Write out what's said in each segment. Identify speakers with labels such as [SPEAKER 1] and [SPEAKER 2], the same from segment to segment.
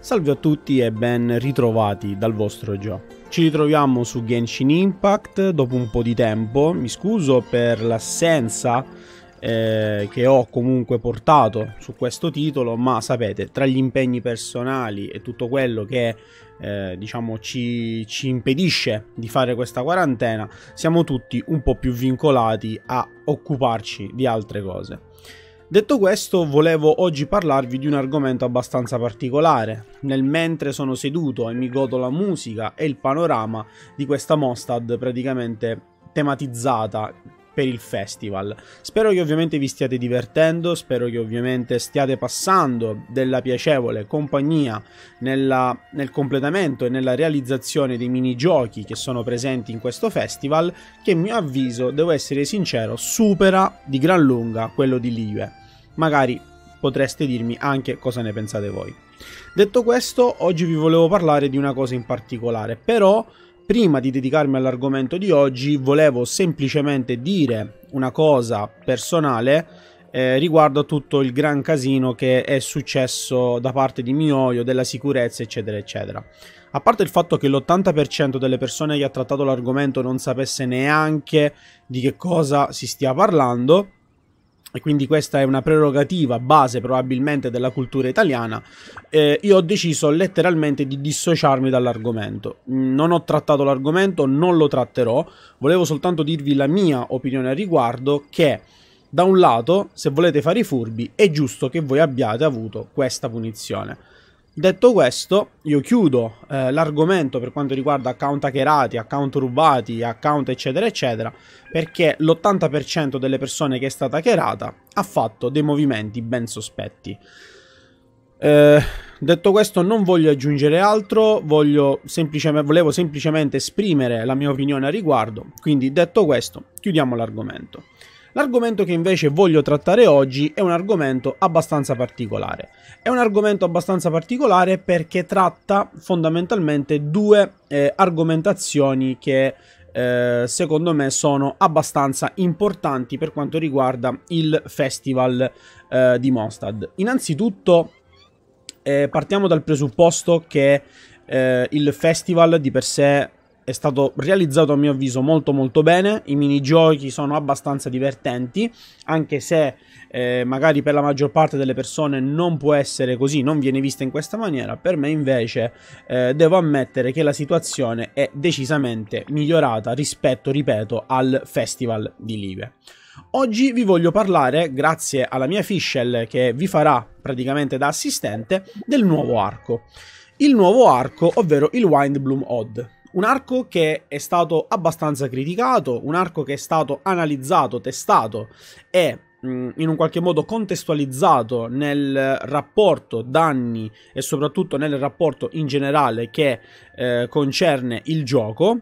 [SPEAKER 1] Salve a tutti e ben ritrovati dal vostro Joe. Ci ritroviamo su Genshin Impact dopo un po' di tempo, mi scuso per l'assenza eh, che ho comunque portato su questo titolo, ma sapete, tra gli impegni personali e tutto quello che eh, diciamo ci, ci impedisce di fare questa quarantena, siamo tutti un po' più vincolati a occuparci di altre cose. Detto questo, volevo oggi parlarvi di un argomento abbastanza particolare. Nel mentre sono seduto e mi godo la musica e il panorama di questa Mostad praticamente tematizzata per il festival. Spero che ovviamente vi stiate divertendo, spero che ovviamente stiate passando della piacevole compagnia nella, nel completamento e nella realizzazione dei minigiochi che sono presenti in questo festival, che a mio avviso, devo essere sincero, supera di gran lunga quello di Live. Magari potreste dirmi anche cosa ne pensate voi. Detto questo, oggi vi volevo parlare di una cosa in particolare, però Prima di dedicarmi all'argomento di oggi volevo semplicemente dire una cosa personale eh, riguardo a tutto il gran casino che è successo da parte di Mioio, della sicurezza, eccetera, eccetera. A parte il fatto che l'80% delle persone che ha trattato l'argomento non sapesse neanche di che cosa si stia parlando, e quindi questa è una prerogativa base probabilmente della cultura italiana, eh, io ho deciso letteralmente di dissociarmi dall'argomento. Non ho trattato l'argomento, non lo tratterò, volevo soltanto dirvi la mia opinione al riguardo che da un lato, se volete fare i furbi, è giusto che voi abbiate avuto questa punizione Detto questo, io chiudo eh, l'argomento per quanto riguarda account hackerati, account rubati, account eccetera eccetera, perché l'80% delle persone che è stata hackerata ha fatto dei movimenti ben sospetti. Eh, detto questo non voglio aggiungere altro, voglio semplicemente, volevo semplicemente esprimere la mia opinione a riguardo, quindi detto questo chiudiamo l'argomento. L'argomento che invece voglio trattare oggi è un argomento abbastanza particolare. È un argomento abbastanza particolare perché tratta fondamentalmente due eh, argomentazioni che eh, secondo me sono abbastanza importanti per quanto riguarda il festival eh, di Mostad. Innanzitutto eh, partiamo dal presupposto che eh, il festival di per sé è stato realizzato a mio avviso molto molto bene, i minigiochi sono abbastanza divertenti, anche se eh, magari per la maggior parte delle persone non può essere così, non viene vista in questa maniera, per me invece eh, devo ammettere che la situazione è decisamente migliorata rispetto, ripeto, al Festival di Live. Oggi vi voglio parlare, grazie alla mia Fischel che vi farà praticamente da assistente, del nuovo arco. Il nuovo arco, ovvero il Wind Bloom Odd, un arco che è stato abbastanza criticato, un arco che è stato analizzato, testato e mm, in un qualche modo contestualizzato nel rapporto danni e soprattutto nel rapporto in generale che eh, concerne il gioco.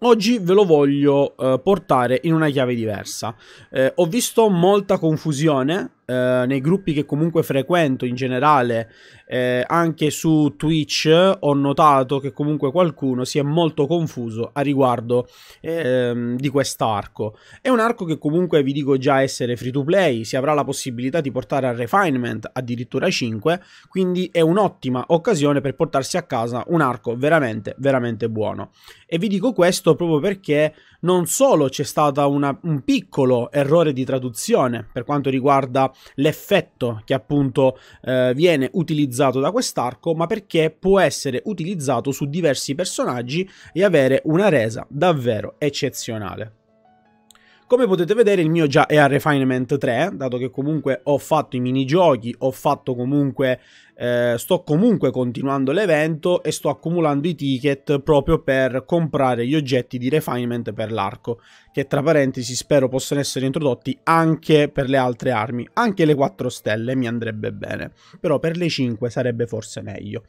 [SPEAKER 1] Oggi ve lo voglio eh, portare in una chiave diversa. Eh, ho visto molta confusione eh, nei gruppi che comunque frequento in generale eh, anche su Twitch ho notato che comunque qualcuno si è molto confuso a riguardo ehm, di quest'arco. È un arco che comunque vi dico già essere free to play, si avrà la possibilità di portare a refinement addirittura 5, quindi è un'ottima occasione per portarsi a casa un arco veramente veramente buono. E vi dico questo proprio perché non solo c'è stato un piccolo errore di traduzione per quanto riguarda l'effetto che appunto eh, viene utilizzato utilizzato da quest'arco, ma perché può essere utilizzato su diversi personaggi e avere una resa davvero eccezionale. Come potete vedere il mio già è a Refinement 3, dato che comunque ho fatto i minigiochi, ho fatto comunque, eh, sto comunque continuando l'evento e sto accumulando i ticket proprio per comprare gli oggetti di Refinement per l'arco, che tra parentesi spero possano essere introdotti anche per le altre armi, anche le 4 stelle mi andrebbe bene, però per le 5 sarebbe forse meglio.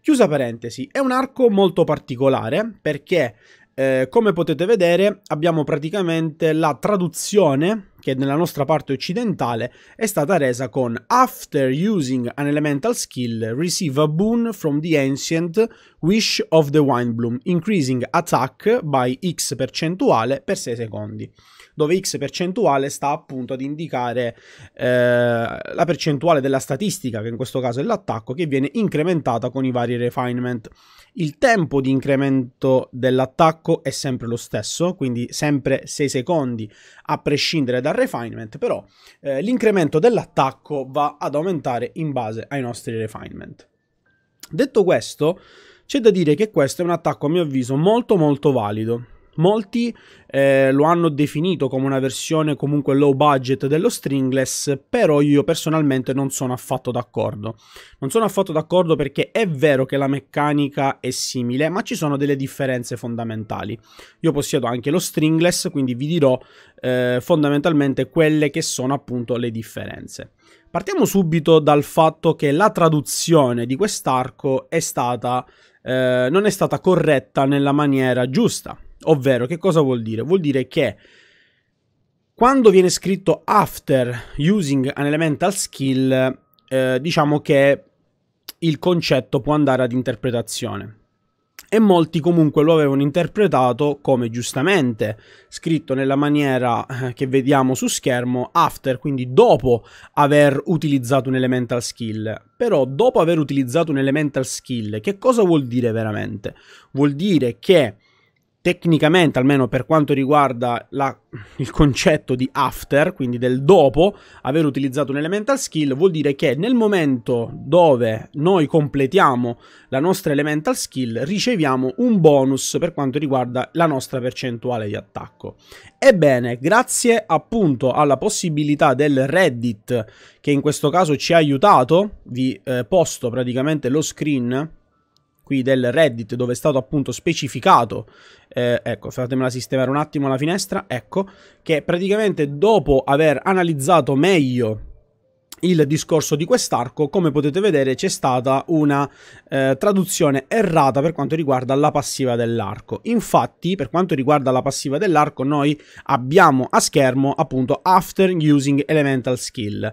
[SPEAKER 1] Chiusa parentesi, è un arco molto particolare perché eh, come potete vedere abbiamo praticamente la traduzione che nella nostra parte occidentale è stata resa con After using an elemental skill, receive a boon from the ancient wish of the Winebloom, increasing attack by X percentuale per 6 secondi dove x percentuale sta appunto ad indicare eh, la percentuale della statistica, che in questo caso è l'attacco, che viene incrementata con i vari refinement. Il tempo di incremento dell'attacco è sempre lo stesso, quindi sempre 6 secondi a prescindere dal refinement, però eh, l'incremento dell'attacco va ad aumentare in base ai nostri refinement. Detto questo, c'è da dire che questo è un attacco a mio avviso molto molto valido Molti eh, lo hanno definito come una versione comunque low budget dello stringless, però io personalmente non sono affatto d'accordo. Non sono affatto d'accordo perché è vero che la meccanica è simile, ma ci sono delle differenze fondamentali. Io possiedo anche lo stringless, quindi vi dirò eh, fondamentalmente quelle che sono appunto le differenze. Partiamo subito dal fatto che la traduzione di quest'arco è stata, eh, non è stata corretta nella maniera giusta. Ovvero, che cosa vuol dire? Vuol dire che quando viene scritto after using an elemental skill, eh, diciamo che il concetto può andare ad interpretazione. E molti comunque lo avevano interpretato come giustamente scritto nella maniera eh, che vediamo su schermo after, quindi dopo aver utilizzato un elemental skill. Però dopo aver utilizzato un elemental skill, che cosa vuol dire veramente? Vuol dire che tecnicamente, almeno per quanto riguarda la, il concetto di after, quindi del dopo aver utilizzato un elemental skill, vuol dire che nel momento dove noi completiamo la nostra elemental skill riceviamo un bonus per quanto riguarda la nostra percentuale di attacco. Ebbene, grazie appunto alla possibilità del Reddit, che in questo caso ci ha aiutato, vi eh, posto praticamente lo screen del Reddit dove è stato appunto specificato eh, ecco, fatemela sistemare un attimo la finestra, ecco, che praticamente dopo aver analizzato meglio il discorso di quest'arco, come potete vedere c'è stata una eh, traduzione errata per quanto riguarda la passiva dell'arco. Infatti, per quanto riguarda la passiva dell'arco, noi abbiamo a schermo appunto After Using Elemental Skill.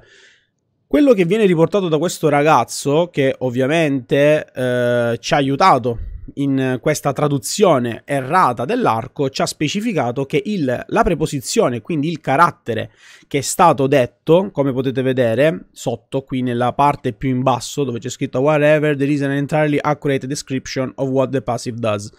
[SPEAKER 1] Quello che viene riportato da questo ragazzo, che ovviamente eh, ci ha aiutato in eh, questa traduzione errata dell'arco ci ha specificato che il, la preposizione, quindi il carattere che è stato detto, come potete vedere sotto qui nella parte più in basso dove c'è scritto whatever, there is an entirely accurate description of what the passive does.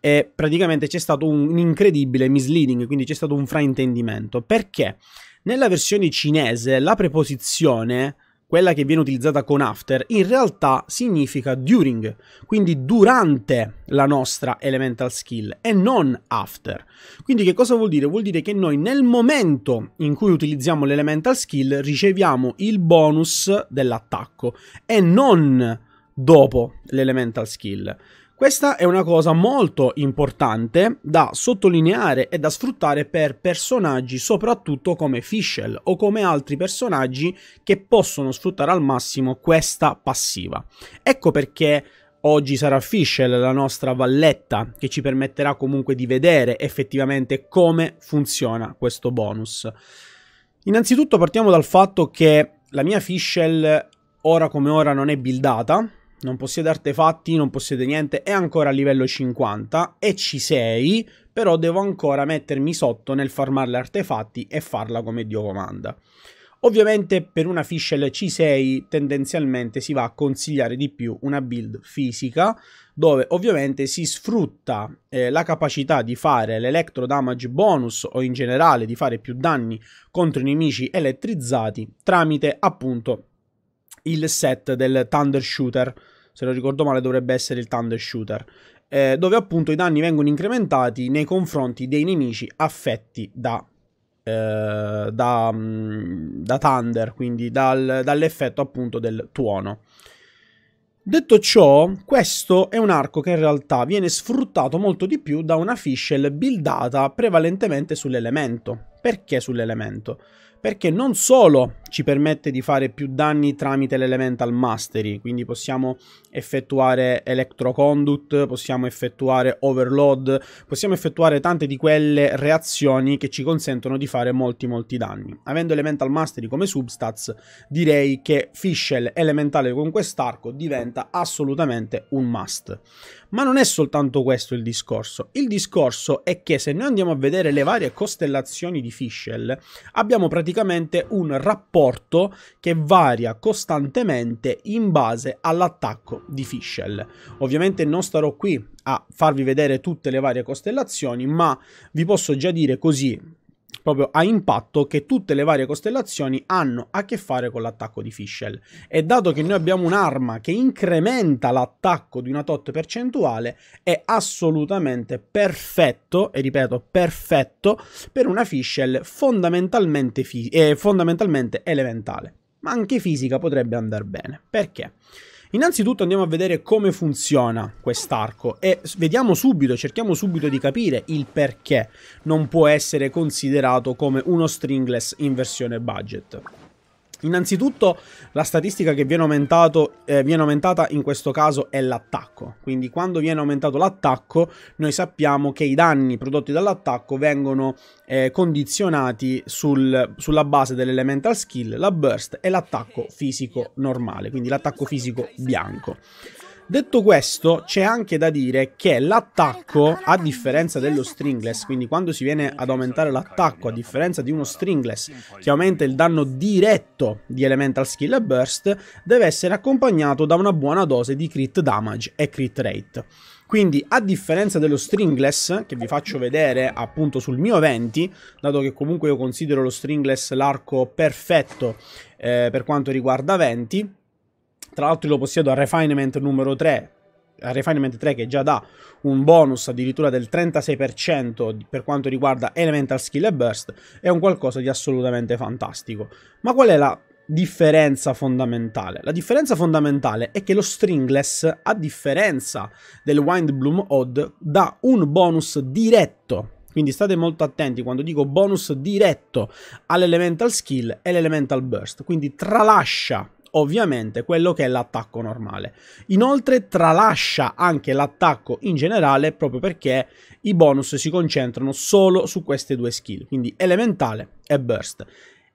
[SPEAKER 1] E praticamente c'è stato un, un incredibile misleading, quindi c'è stato un fraintendimento. Perché? Nella versione cinese la preposizione quella che viene utilizzata con after, in realtà significa during, quindi durante la nostra elemental skill e non after. Quindi che cosa vuol dire? Vuol dire che noi nel momento in cui utilizziamo l'elemental skill riceviamo il bonus dell'attacco e non dopo l'elemental skill. Questa è una cosa molto importante da sottolineare e da sfruttare per personaggi soprattutto come Fischl o come altri personaggi che possono sfruttare al massimo questa passiva. Ecco perché Oggi sarà Fischl la nostra valletta che ci permetterà comunque di vedere effettivamente come funziona questo bonus. Innanzitutto partiamo dal fatto che la mia Fischl ora come ora non è buildata, non possiede artefatti, non possiede niente, è ancora a livello 50 e ci sei, però devo ancora mettermi sotto nel farmarle artefatti e farla come Dio comanda. Ovviamente per una Fischl C6 tendenzialmente si va a consigliare di più una build fisica dove ovviamente si sfrutta eh, la capacità di fare l'electro damage bonus o in generale di fare più danni contro i nemici elettrizzati tramite appunto il set del Thunder Shooter. Se non ricordo male, dovrebbe essere il Thunder Shooter. Eh, dove appunto i danni vengono incrementati nei confronti dei nemici affetti da, eh, da, mm, da Thunder, quindi dal, dall'effetto appunto del tuono. Detto ciò, questo è un arco che in realtà viene sfruttato molto di più da una fischel buildata prevalentemente sull'elemento. Perché sull'elemento? perché non solo ci permette di fare più danni tramite l'elemental mastery, quindi possiamo effettuare electroconduct, possiamo effettuare overload, possiamo effettuare tante di quelle reazioni che ci consentono di fare molti molti danni. Avendo elemental mastery come substats, direi che Fischel elementale con quest'arco diventa assolutamente un must. Ma non è soltanto questo il discorso. Il discorso è che se noi andiamo a vedere le varie costellazioni di Fischel, abbiamo praticamente un rapporto che varia costantemente in base all'attacco di Fischel. Ovviamente non starò qui a farvi vedere tutte le varie costellazioni, ma vi posso già dire così proprio a impatto che tutte le varie costellazioni hanno a che fare con l'attacco di Fischel. E dato che noi abbiamo un'arma che incrementa l'attacco di una tot percentuale, è assolutamente perfetto, e ripeto, perfetto per una Fischel fondamentalmente, fi- eh, fondamentalmente elementale. Ma anche fisica potrebbe andare bene. Perché? Innanzitutto andiamo a vedere come funziona quest'arco e vediamo subito, cerchiamo subito di capire il perché non può essere considerato come uno stringless in versione budget. Innanzitutto la statistica che viene, aumentato, eh, viene aumentata in questo caso è l'attacco, quindi quando viene aumentato l'attacco noi sappiamo che i danni prodotti dall'attacco vengono eh, condizionati sul, sulla base dell'elemental skill, la burst e l'attacco fisico normale, quindi l'attacco fisico bianco. Detto questo, c'è anche da dire che l'attacco, a differenza dello stringless, quindi quando si viene ad aumentare l'attacco, a differenza di uno stringless che aumenta il danno diretto di elemental skill e burst, deve essere accompagnato da una buona dose di crit damage e crit rate. Quindi a differenza dello stringless, che vi faccio vedere appunto sul mio 20, dato che comunque io considero lo stringless l'arco perfetto eh, per quanto riguarda 20, tra l'altro lo possiedo a Refinement numero 3, a Refinement 3 che già dà un bonus addirittura del 36% per quanto riguarda Elemental Skill e Burst, è un qualcosa di assolutamente fantastico. Ma qual è la differenza fondamentale? La differenza fondamentale è che lo Stringless, a differenza del Wind Bloom Odd, dà un bonus diretto quindi state molto attenti quando dico bonus diretto all'elemental skill e l'elemental burst, quindi tralascia ovviamente quello che è l'attacco normale. Inoltre tralascia anche l'attacco in generale proprio perché i bonus si concentrano solo su queste due skill, quindi elementale e burst.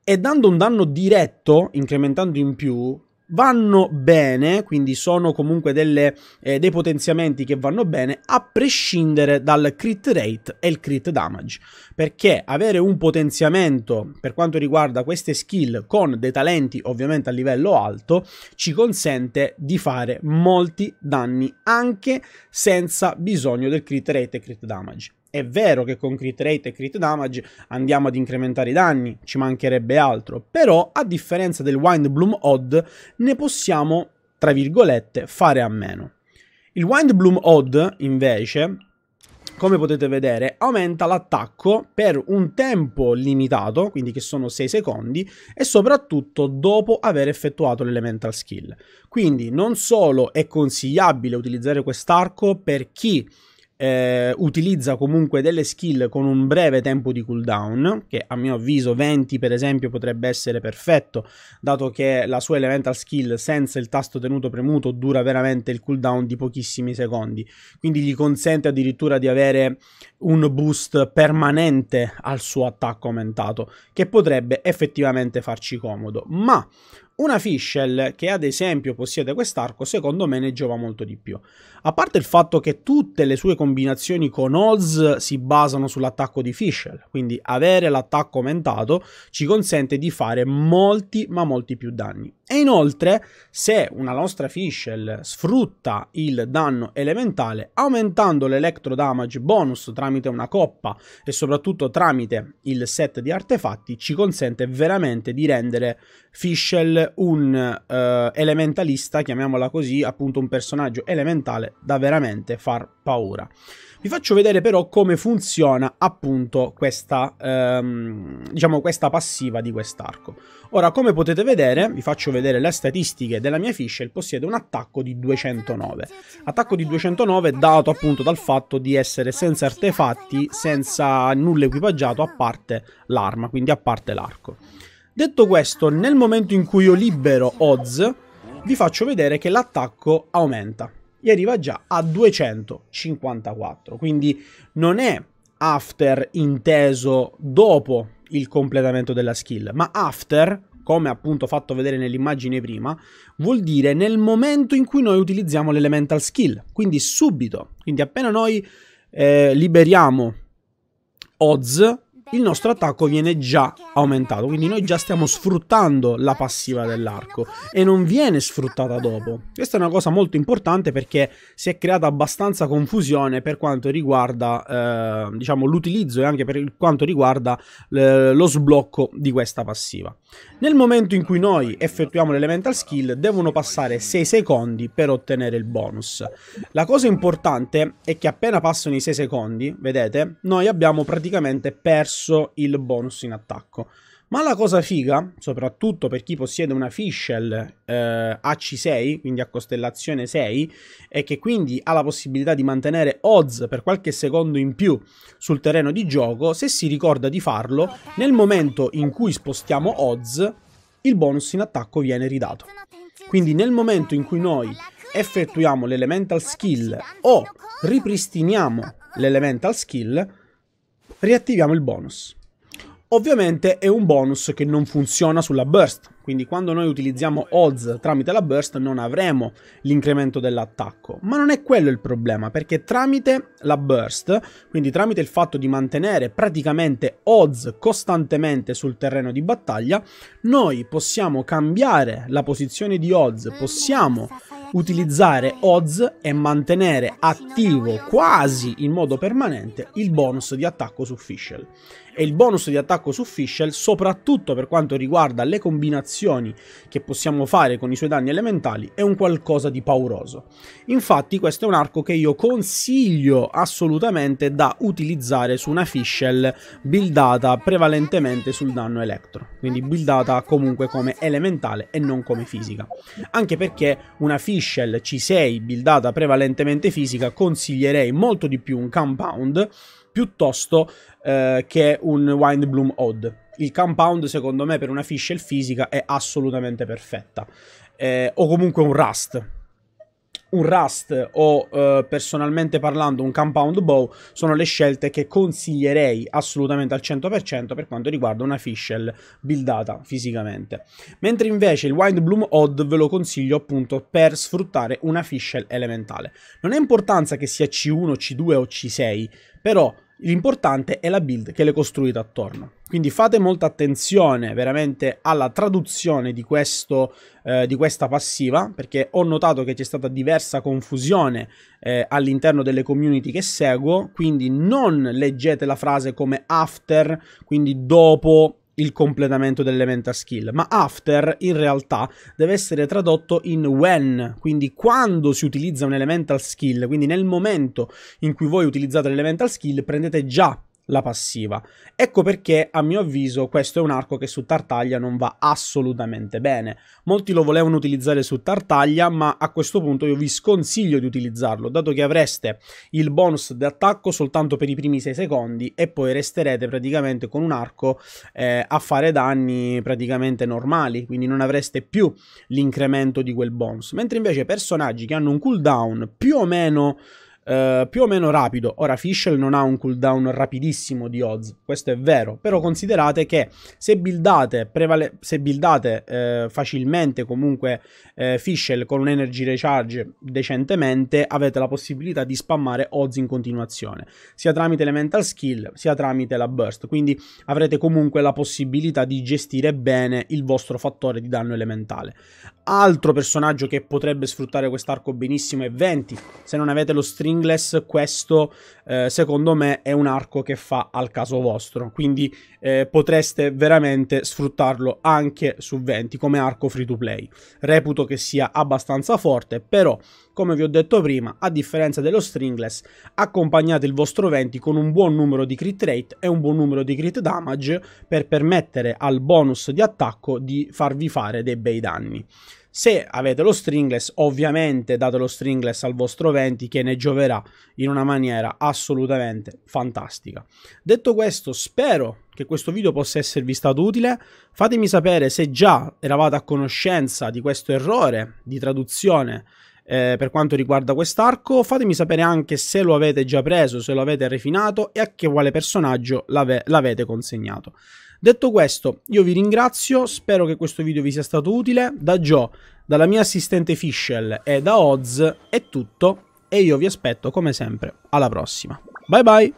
[SPEAKER 1] E dando un danno diretto, incrementando in più, vanno bene, quindi sono comunque delle, eh, dei potenziamenti che vanno bene a prescindere dal crit rate e il crit damage, perché avere un potenziamento per quanto riguarda queste skill con dei talenti ovviamente a livello alto ci consente di fare molti danni anche senza bisogno del crit rate e crit damage. È vero che con crit rate e crit damage andiamo ad incrementare i danni, ci mancherebbe altro, però a differenza del Windbloom Odd ne possiamo, tra virgolette, fare a meno. Il Windbloom Odd, invece, come potete vedere, aumenta l'attacco per un tempo limitato, quindi che sono 6 secondi, e soprattutto dopo aver effettuato l'elemental skill. Quindi non solo è consigliabile utilizzare quest'arco per chi eh, utilizza comunque delle skill con un breve tempo di cooldown, che a mio avviso 20 per esempio potrebbe essere perfetto, dato che la sua elemental skill senza il tasto tenuto premuto dura veramente il cooldown di pochissimi secondi, quindi gli consente addirittura di avere un boost permanente al suo attacco aumentato, che potrebbe effettivamente farci comodo. Ma una Fischel che ad esempio possiede quest'arco secondo me ne giova molto di più. A parte il fatto che tutte le sue combinazioni con Oz si basano sull'attacco di Fischel, quindi avere l'attacco aumentato ci consente di fare molti ma molti più danni. E inoltre, se una nostra Fischl sfrutta il danno elementale, aumentando l'electro damage bonus tramite una coppa e soprattutto tramite il set di artefatti, ci consente veramente di rendere Fischl un uh, elementalista, chiamiamola così, appunto un personaggio elementale da veramente far paura. Vi faccio vedere però come funziona appunto questa, ehm, diciamo questa passiva di quest'arco. Ora, come potete vedere, vi faccio vedere le statistiche della mia Fischl, possiede un attacco di 209. Attacco di 209 dato appunto dal fatto di essere senza artefatti, senza nulla equipaggiato a parte l'arma, quindi a parte l'arco. Detto questo, nel momento in cui io libero Oz, vi faccio vedere che l'attacco aumenta e arriva già a 254. Quindi non è after inteso dopo il completamento della skill, ma after, come appunto fatto vedere nell'immagine prima, vuol dire nel momento in cui noi utilizziamo l'elemental skill, quindi subito. Quindi appena noi eh, liberiamo Oz, il nostro attacco viene già aumentato, quindi noi già stiamo sfruttando la passiva dell'arco e non viene sfruttata dopo. Questa è una cosa molto importante perché si è creata abbastanza confusione per quanto riguarda eh, diciamo, l'utilizzo e anche per quanto riguarda eh, lo sblocco di questa passiva. Nel momento in cui noi effettuiamo l'elemental skill devono passare 6 secondi per ottenere il bonus. La cosa importante è che appena passano i 6 secondi, vedete, noi abbiamo praticamente perso spesso il bonus in attacco. Ma la cosa figa, soprattutto per chi possiede una Fischl eh, AC6, quindi a costellazione 6, e che quindi ha la possibilità di mantenere Oz per qualche secondo in più sul terreno di gioco se si ricorda di farlo nel momento in cui spostiamo Oz, il bonus in attacco viene ridato. Quindi nel momento in cui noi effettuiamo l'elemental skill o ripristiniamo l'elemental skill, riattiviamo il bonus. Ovviamente è un bonus che non funziona sulla burst, quindi quando noi utilizziamo odds tramite la burst non avremo l'incremento dell'attacco, ma non è quello il problema, perché tramite la burst, quindi tramite il fatto di mantenere praticamente odds costantemente sul terreno di battaglia, noi possiamo cambiare la posizione di odds, possiamo utilizzare odds e mantenere attivo quasi in modo permanente il bonus di attacco su Fischl e il bonus di attacco su Fischl, soprattutto per quanto riguarda le combinazioni che possiamo fare con i suoi danni elementali, è un qualcosa di pauroso. Infatti questo è un arco che io consiglio assolutamente da utilizzare su una Fischl buildata prevalentemente sul danno elettro, quindi buildata comunque come elementale e non come fisica. Anche perché una Fischl C6 buildata prevalentemente fisica consiglierei molto di più un compound piuttosto eh, che un Wind Bloom Odd. Il compound, secondo me, per una Fischl fisica è assolutamente perfetta. Eh, o comunque un Rust, un Rust o eh, personalmente parlando un Compound Bow sono le scelte che consiglierei assolutamente al 100% per quanto riguarda una Fischl buildata fisicamente. Mentre invece il Wind Bloom Odd ve lo consiglio appunto per sfruttare una Fischl elementale. Non è importanza che sia C1, C2 o C6 però l'importante è la build che le costruite attorno. Quindi fate molta attenzione veramente alla traduzione di, questo, eh, di questa passiva, perché ho notato che c'è stata diversa confusione eh, all'interno delle community che seguo, quindi non leggete la frase come after, quindi dopo il completamento dell'Elemental skill, ma after in realtà deve essere tradotto in when, quindi quando si utilizza un elemental skill, quindi nel momento in cui voi utilizzate l'elemental skill prendete già la passiva. Ecco perché, a mio avviso, questo è un arco che su Tartaglia non va assolutamente bene. Molti lo volevano utilizzare su Tartaglia, ma a questo punto io vi sconsiglio di utilizzarlo, dato che avreste il bonus di attacco soltanto per i primi 6 secondi e poi resterete praticamente con un arco eh, a fare danni praticamente normali, quindi non avreste più l'incremento di quel bonus. Mentre invece personaggi che hanno un cooldown più o meno eh, più o meno rapido. Ora Fischl non ha un cooldown rapidissimo di Oz, questo è vero, però considerate che se buildate, prevale- se buildate eh, facilmente comunque eh, Fischl con un energy recharge decentemente, avete la possibilità di spammare Oz in continuazione, sia tramite elemental skill, sia tramite la burst, quindi avrete comunque la possibilità di gestire bene il vostro fattore di danno elementale. Altro personaggio che potrebbe sfruttare quest'arco benissimo è 20. Se non avete lo stringless, questo eh, secondo me è un arco che fa al caso vostro. Quindi eh, potreste veramente sfruttarlo anche su 20 come arco free to play. Reputo che sia abbastanza forte, però come vi ho detto prima, a differenza dello stringless, accompagnate il vostro 20 con un buon numero di crit rate e un buon numero di crit damage per permettere al bonus di attacco di farvi fare dei bei danni. Se avete lo stringless, ovviamente date lo stringless al vostro 20 che ne gioverà in una maniera assolutamente fantastica. Detto questo, spero che questo video possa esservi stato utile. Fatemi sapere se già eravate a conoscenza di questo errore di traduzione eh, per quanto riguarda quest'arco. Fatemi sapere anche se lo avete già preso, se lo avete refinato e a che quale personaggio l'ave l'avete consegnato. Detto questo, io vi ringrazio, spero che questo video vi sia stato utile. Da Joe, dalla mia assistente Fischel e da Oz è tutto e io vi aspetto come sempre alla prossima. Bye bye!